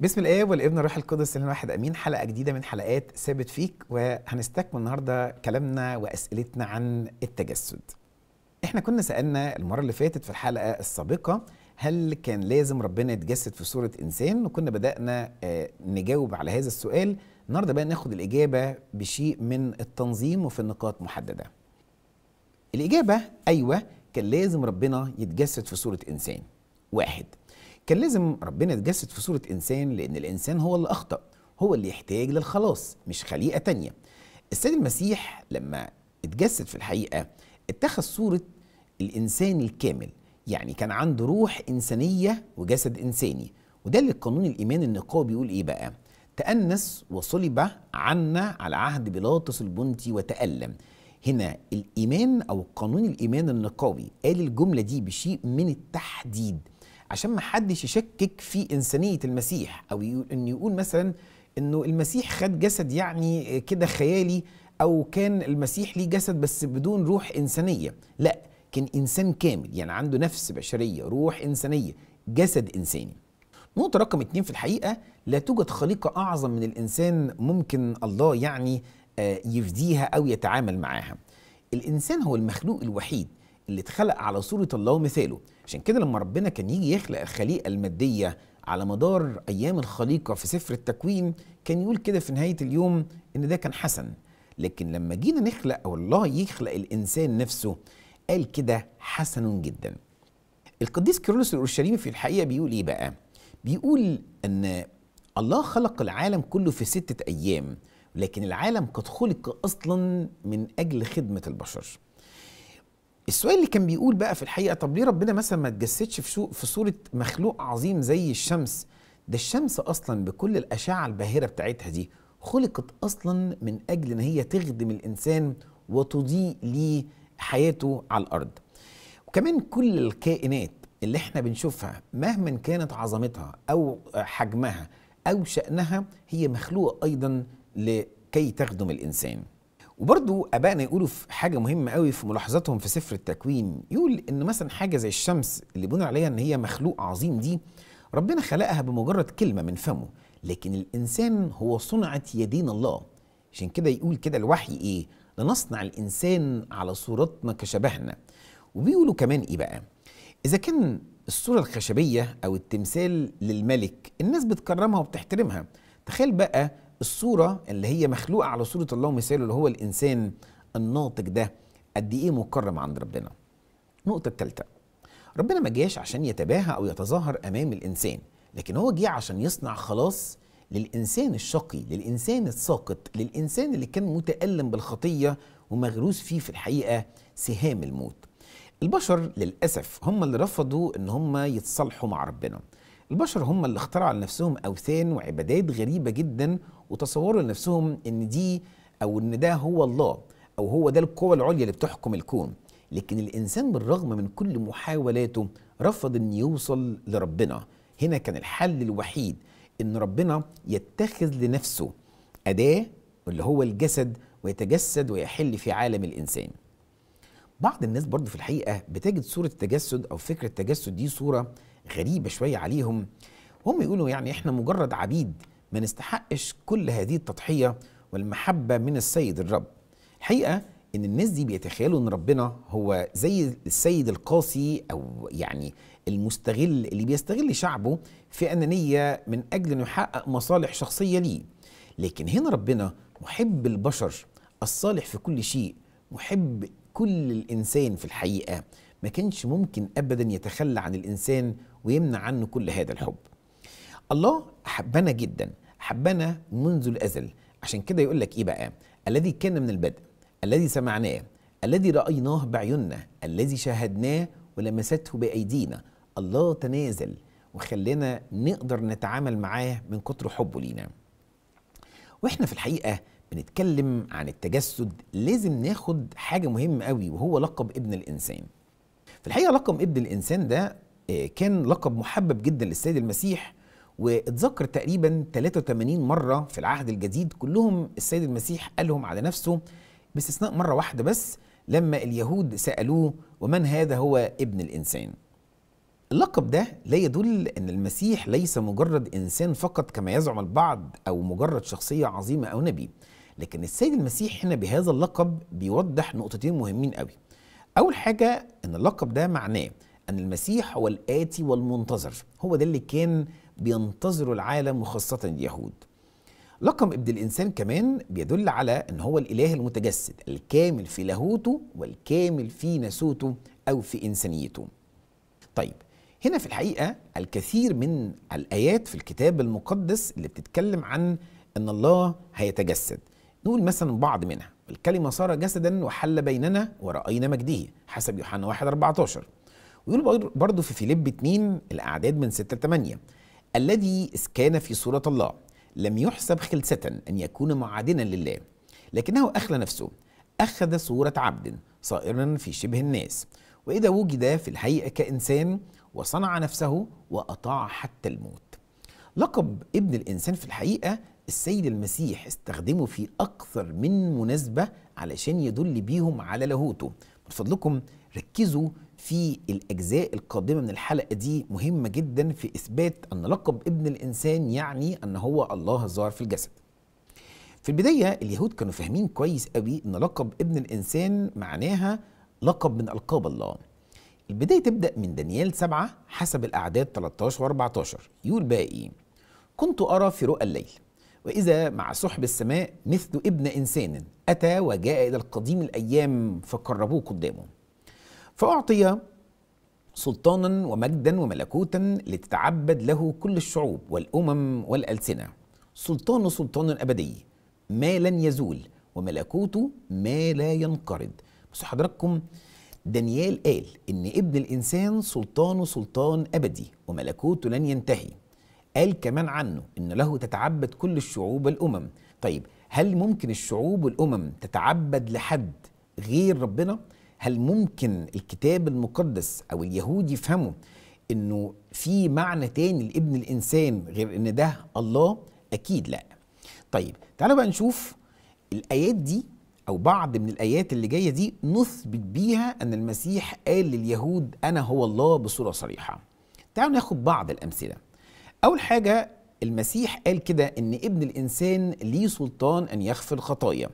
بسم الآب والابن الروح القدس اللي واحد امين حلقه جديده من حلقات ثابت فيك وهنستكمل النهارده كلامنا واسئلتنا عن التجسد. احنا كنا سالنا المره اللي فاتت في الحلقه السابقه هل كان لازم ربنا يتجسد في صوره انسان وكنا بدانا آه، نجاوب على هذا السؤال النهارده بقى ناخد الاجابه بشيء من التنظيم وفي نقاط محدده. الاجابه ايوه كان لازم ربنا يتجسد في صوره انسان. واحد كان لازم ربنا يتجسد في صورة إنسان لأن الإنسان هو اللي أخطأ هو اللي يحتاج للخلاص مش خليقة تانية السيد المسيح لما اتجسد في الحقيقة اتخذ صورة الإنسان الكامل يعني كان عنده روح إنسانية وجسد إنساني وده اللي القانون الإيمان النقاوي بيقول إيه بقى تأنس وصلب عنا على عهد بيلاطس البنطي وتألم هنا الإيمان أو قانون الإيمان النقاوي قال الجملة دي بشيء من التحديد عشان ما حدش يشكك في انسانيه المسيح او ان يقول مثلا انه المسيح خد جسد يعني كده خيالي او كان المسيح ليه جسد بس بدون روح انسانيه لا كان انسان كامل يعني عنده نفس بشريه روح انسانيه جسد انساني نقطه رقم اتنين في الحقيقه لا توجد خليقه اعظم من الانسان ممكن الله يعني آه، يفديها او يتعامل معاها الانسان هو المخلوق الوحيد اللي اتخلق على صوره الله ومثاله عشان كده لما ربنا كان يجي يخلق الخليقة المادية على مدار أيام الخليقة في سفر التكوين كان يقول كده في نهاية اليوم إن ده كان حسن لكن لما جينا نخلق أو الله يخلق الإنسان نفسه قال كده حسن جدا القديس كيرلس الأورشليمي في الحقيقة بيقول إيه بقى؟ بيقول أن الله خلق العالم كله في ستة أيام لكن العالم قد خلق أصلا من أجل خدمة البشر السؤال اللي كان بيقول بقى في الحقيقه طب ليه ربنا مثلا ما اتجسدش في, في صوره مخلوق عظيم زي الشمس ده الشمس اصلا بكل الاشعه الباهره بتاعتها دي خلقت اصلا من اجل ان هي تخدم الانسان وتضيء ليه حياته على الارض وكمان كل الكائنات اللي احنا بنشوفها مهما كانت عظمتها او حجمها او شانها هي مخلوقه ايضا لكي تخدم الانسان وبرضو ابائنا يقولوا في حاجه مهمه قوي في ملاحظاتهم في سفر التكوين يقول ان مثلا حاجه زي الشمس اللي بنى عليها ان هي مخلوق عظيم دي ربنا خلقها بمجرد كلمه من فمه لكن الانسان هو صنعه يدين الله عشان كده يقول كده الوحي ايه لنصنع الانسان على صورتنا كشبهنا وبيقولوا كمان ايه بقى اذا كان الصوره الخشبيه او التمثال للملك الناس بتكرمها وبتحترمها تخيل بقى الصورة اللي هي مخلوقة على صورة الله ومثاله اللي هو الإنسان الناطق ده قد إيه مكرم عند ربنا النقطة الثالثة ربنا ما جاش عشان يتباهى أو يتظاهر أمام الإنسان لكن هو جه عشان يصنع خلاص للإنسان الشقي للإنسان الساقط للإنسان اللي كان متألم بالخطية ومغروس فيه في الحقيقة سهام الموت البشر للأسف هم اللي رفضوا إن هم يتصالحوا مع ربنا البشر هم اللي اخترعوا لنفسهم أوثان وعبادات غريبة جدا وتصوروا لنفسهم إن دي أو إن ده هو الله أو هو ده القوة العليا اللي بتحكم الكون لكن الإنسان بالرغم من كل محاولاته رفض إن يوصل لربنا هنا كان الحل الوحيد إن ربنا يتخذ لنفسه أداة اللي هو الجسد ويتجسد ويحل في عالم الإنسان بعض الناس برضه في الحقيقة بتجد صورة التجسد أو فكرة التجسد دي صورة غريبه شويه عليهم وهم يقولوا يعني احنا مجرد عبيد ما نستحقش كل هذه التضحيه والمحبه من السيد الرب الحقيقه ان الناس دي بيتخيلوا ان ربنا هو زي السيد القاسي او يعني المستغل اللي بيستغل شعبه في انانيه من اجل أن يحقق مصالح شخصيه ليه لكن هنا ربنا محب البشر الصالح في كل شيء محب كل الانسان في الحقيقه ما كانش ممكن ابدا يتخلى عن الانسان ويمنع عنه كل هذا الحب الله أحبنا جدا أحبنا منذ الأزل عشان كده يقول لك إيه بقى الذي كان من البدء الذي سمعناه الذي رأيناه بعيوننا الذي شاهدناه ولمسته بأيدينا الله تنازل وخلينا نقدر نتعامل معاه من كتر حبه لينا واحنا في الحقيقة بنتكلم عن التجسد لازم ناخد حاجة مهمة قوي وهو لقب ابن الإنسان في الحقيقة لقب ابن الإنسان ده آه، كان لقب محبب جدا للسيد المسيح واتذكر تقريبا 83 مره في العهد الجديد كلهم السيد المسيح قالهم على نفسه باستثناء مره واحده بس لما اليهود سالوه ومن هذا هو ابن الانسان اللقب ده لا يدل ان المسيح ليس مجرد انسان فقط كما يزعم البعض او مجرد شخصيه عظيمه او نبي لكن السيد المسيح هنا بهذا اللقب بيوضح نقطتين مهمين قوي اول حاجه ان اللقب ده معناه أن المسيح هو الآتي والمنتظر هو ده اللي كان بينتظره العالم وخاصة اليهود لقم ابن الإنسان كمان بيدل على أن هو الإله المتجسد الكامل في لاهوته والكامل في نسوته أو في إنسانيته طيب هنا في الحقيقة الكثير من الآيات في الكتاب المقدس اللي بتتكلم عن أن الله هيتجسد نقول مثلا بعض منها الكلمة صار جسدا وحل بيننا ورأينا مجده حسب يوحنا 1 14 ويقول برضه في فيليب 2 الأعداد من 6 ل 8 الذي كان في صورة الله لم يحسب خلسة أن يكون معادنا لله لكنه أخلى نفسه أخذ صورة عبد صائرا في شبه الناس وإذا وجد في الحقيقة كإنسان وصنع نفسه وأطاع حتى الموت لقب ابن الإنسان في الحقيقة السيد المسيح استخدمه في أكثر من مناسبة علشان يدل بيهم على لاهوته بفضلكم ركزوا في الأجزاء القادمة من الحلقة دي مهمة جدا في إثبات أن لقب ابن الإنسان يعني أن هو الله الظاهر في الجسد في البداية اليهود كانوا فاهمين كويس قوي أن لقب ابن الإنسان معناها لقب من ألقاب الله البداية تبدأ من دانيال 7 حسب الأعداد 13 و 14 يقول بقى إيه كنت أرى في رؤى الليل وإذا مع سحب السماء مثل ابن إنسان أتى وجاء إلى القديم الأيام فقربوه قدامه فأعطي سلطانا ومجدا وملكوتا لتتعبد له كل الشعوب والأمم والألسنة سلطانه سلطان أبدي ما لن يزول وملكوته ما لا ينقرض بس حضراتكم دانيال قال إن ابن الإنسان سلطانه سلطان أبدي وملكوته لن ينتهي قال كمان عنه إن له تتعبد كل الشعوب والأمم طيب هل ممكن الشعوب والأمم تتعبد لحد غير ربنا؟ هل ممكن الكتاب المقدس أو اليهود يفهموا إنه في معنى تاني لابن الإنسان غير إن ده الله؟ أكيد لأ طيب تعالوا بقى نشوف الآيات دي أو بعض من الآيات اللي جاية دي نثبت بيها أن المسيح قال لليهود أنا هو الله بصورة صريحة تعالوا ناخد بعض الأمثلة أول حاجة المسيح قال كده إن ابن الإنسان ليه سلطان أن يغفر الخطايا.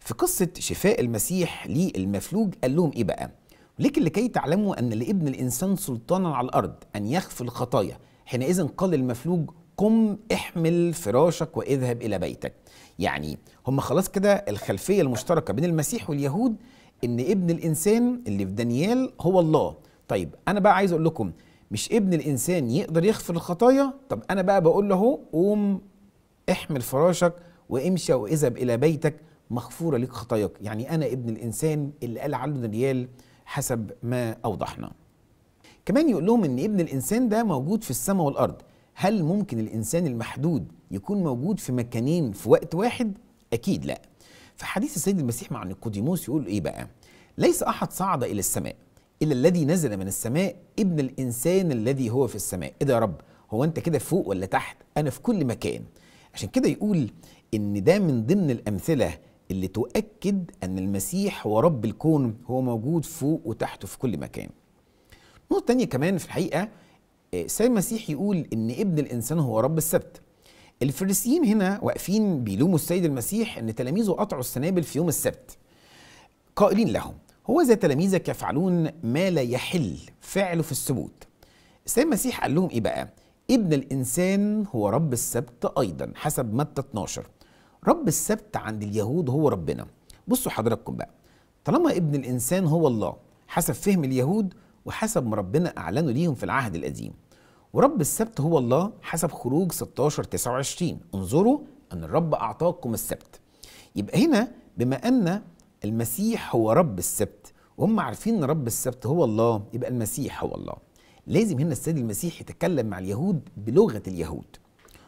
في قصة شفاء المسيح للمفلوج قال لهم إيه بقى؟ لكن لكي تعلموا أن لابن الإنسان سلطانا على الأرض أن يغفر الخطايا حينئذ قال المفلوج قم احمل فراشك واذهب إلى بيتك يعني هم خلاص كده الخلفية المشتركة بين المسيح واليهود إن ابن الإنسان اللي في دانيال هو الله طيب أنا بقى عايز أقول لكم مش ابن الانسان يقدر يغفر الخطايا طب انا بقى بقول له قوم احمل فراشك وامشى واذهب الى بيتك مغفوره لك خطاياك يعني انا ابن الانسان اللي قال عنه دانيال حسب ما اوضحنا كمان يقول لهم ان ابن الانسان ده موجود في السماء والارض هل ممكن الانسان المحدود يكون موجود في مكانين في وقت واحد اكيد لا فحديث السيد المسيح مع نيقوديموس يقول ايه بقى ليس احد صعد الى السماء إلى الذي نزل من السماء ابن الإنسان الذي هو في السماء إيه ده يا رب هو أنت كده فوق ولا تحت أنا في كل مكان عشان كده يقول إن ده من ضمن الأمثلة اللي تؤكد أن المسيح هو رب الكون هو موجود فوق وتحت في كل مكان نقطة تانية كمان في الحقيقة آه، سيد المسيح يقول إن ابن الإنسان هو رب السبت الفريسيين هنا واقفين بيلوموا السيد المسيح ان تلاميذه قطعوا السنابل في يوم السبت قائلين لهم هو هوذا تلاميذك يفعلون ما لا يحل فعله في السبوت السيد المسيح قال لهم ايه بقى ابن الانسان هو رب السبت ايضا حسب متى 12 رب السبت عند اليهود هو ربنا بصوا حضراتكم بقى طالما ابن الانسان هو الله حسب فهم اليهود وحسب ما ربنا اعلنه ليهم في العهد القديم ورب السبت هو الله حسب خروج 16 29 انظروا ان الرب اعطاكم السبت يبقى هنا بما ان المسيح هو رب السبت وهم عارفين ان رب السبت هو الله يبقى المسيح هو الله لازم هنا السيد المسيح يتكلم مع اليهود بلغه اليهود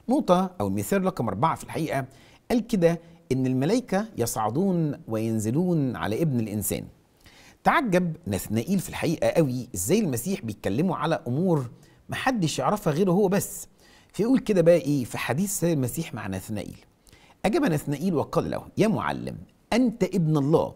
نقطه او المثال رقم اربعه في الحقيقه قال كده ان الملائكه يصعدون وينزلون على ابن الانسان تعجب نثنائيل في الحقيقه قوي ازاي المسيح بيتكلموا على امور محدش يعرفها غيره هو بس فيقول كده بقى ايه في حديث السيد المسيح مع نثنائيل أجاب نثنائيل وقال له يا معلم أنت ابن الله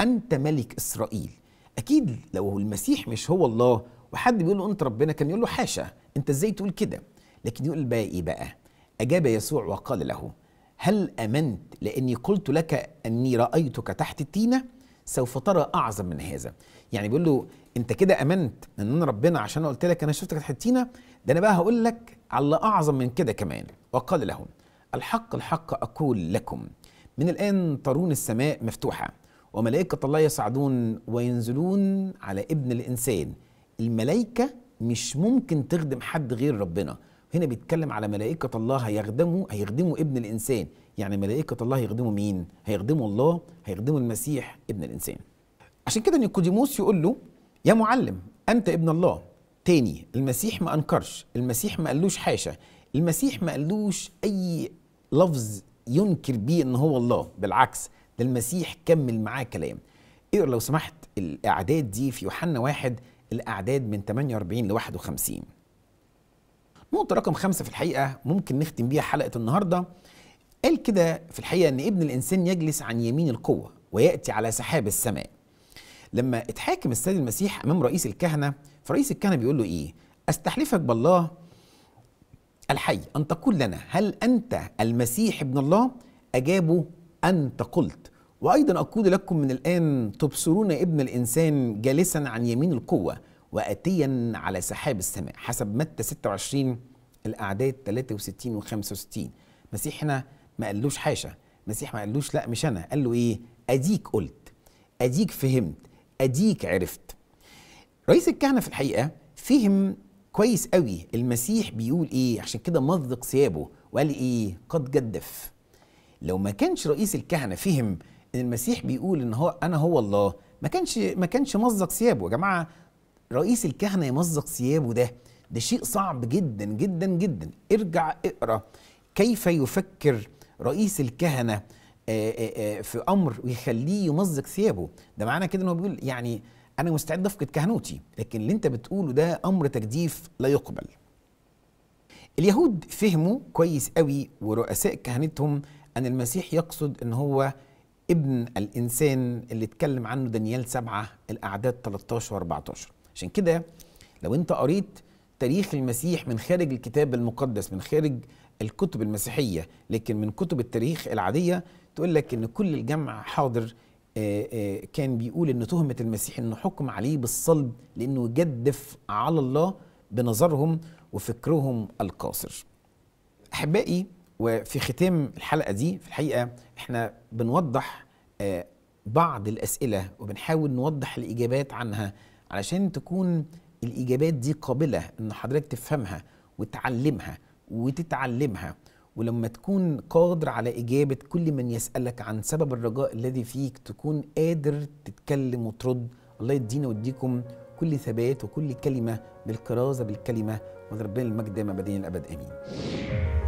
أنت ملك إسرائيل أكيد لو المسيح مش هو الله وحد بيقول له أنت ربنا كان يقول له حاشا أنت إزاي تقول كده لكن يقول بقى إيه بقى أجاب يسوع وقال له هل أمنت لأني قلت لك أني رأيتك تحت التينة سوف ترى أعظم من هذا يعني بيقول له أنت كده أمنت أن أنا ربنا عشان أنا قلت لك أنا شفتك تحت التينة ده أنا بقى هقول لك على أعظم من كده كمان وقال لهم الحق الحق أقول لكم من الآن ترون السماء مفتوحة وملائكة الله يصعدون وينزلون على ابن الإنسان الملائكة مش ممكن تخدم حد غير ربنا هنا بيتكلم على ملائكة الله هيخدموا هيخدموا ابن الإنسان يعني ملائكة الله هيخدموا مين؟ هيخدموا الله هيخدموا المسيح ابن الإنسان عشان كده نيقوديموس يقول له يا معلم أنت ابن الله تاني المسيح ما أنكرش المسيح ما قالوش حاشا المسيح ما قالوش أي لفظ ينكر بيه ان هو الله بالعكس ده المسيح كمل معاه كلام اقرا لو سمحت الاعداد دي في يوحنا واحد الاعداد من 48 ل 51 نقطة رقم خمسة في الحقيقة ممكن نختم بيها حلقة النهاردة قال كده في الحقيقة أن ابن الإنسان يجلس عن يمين القوة ويأتي على سحاب السماء لما اتحاكم السيد المسيح أمام رئيس الكهنة فرئيس الكهنة بيقول له إيه أستحلفك بالله الحي أن تقول لنا هل أنت المسيح ابن الله أجابوا أنت قلت وأيضا أقول لكم من الآن تبصرون ابن الإنسان جالسا عن يمين القوة وآتيا على سحاب السماء حسب متى 26 الأعداد 63 و 65 مسيحنا ما قالوش حاشا مسيح ما قالوش لا مش أنا قال له إيه أديك قلت أديك فهمت أديك عرفت رئيس الكهنة في الحقيقة فهم كويس قوي المسيح بيقول ايه عشان كده مضق ثيابه وقال ايه قد جدف لو ما كانش رئيس الكهنه فهم ان المسيح بيقول ان هو انا هو الله ما كانش ما كانش مزق ثيابه يا جماعه رئيس الكهنه يمزق ثيابه ده ده شيء صعب جدا جدا جدا ارجع اقرا كيف يفكر رئيس الكهنه آه، آه، آه، في امر ويخليه يمزق ثيابه ده معنى كده ان هو بيقول يعني انا مستعد افقد كهنوتي لكن اللي انت بتقوله ده امر تجديف لا يقبل اليهود فهموا كويس قوي ورؤساء كهنتهم ان المسيح يقصد ان هو ابن الانسان اللي اتكلم عنه دانيال 7 الاعداد 13 و14 عشان كده لو انت قريت تاريخ المسيح من خارج الكتاب المقدس من خارج الكتب المسيحيه لكن من كتب التاريخ العاديه تقول لك ان كل الجمع حاضر آه، آه، كان بيقول ان تهمه المسيح انه حكم عليه بالصلب لانه جدف على الله بنظرهم وفكرهم القاصر. احبائي وفي ختام الحلقه دي في الحقيقه احنا بنوضح آه، بعض الاسئله وبنحاول نوضح الاجابات عنها علشان تكون الاجابات دي قابله ان حضرتك تفهمها وتعلمها وتتعلمها ولما تكون قادر على إجابة كل من يسألك عن سبب الرجاء الذي فيك تكون قادر تتكلم وترد الله يدينا ويديكم كل ثبات وكل كلمة بالكرازة بالكلمة وربنا المجد دائما بدين الأبد آمين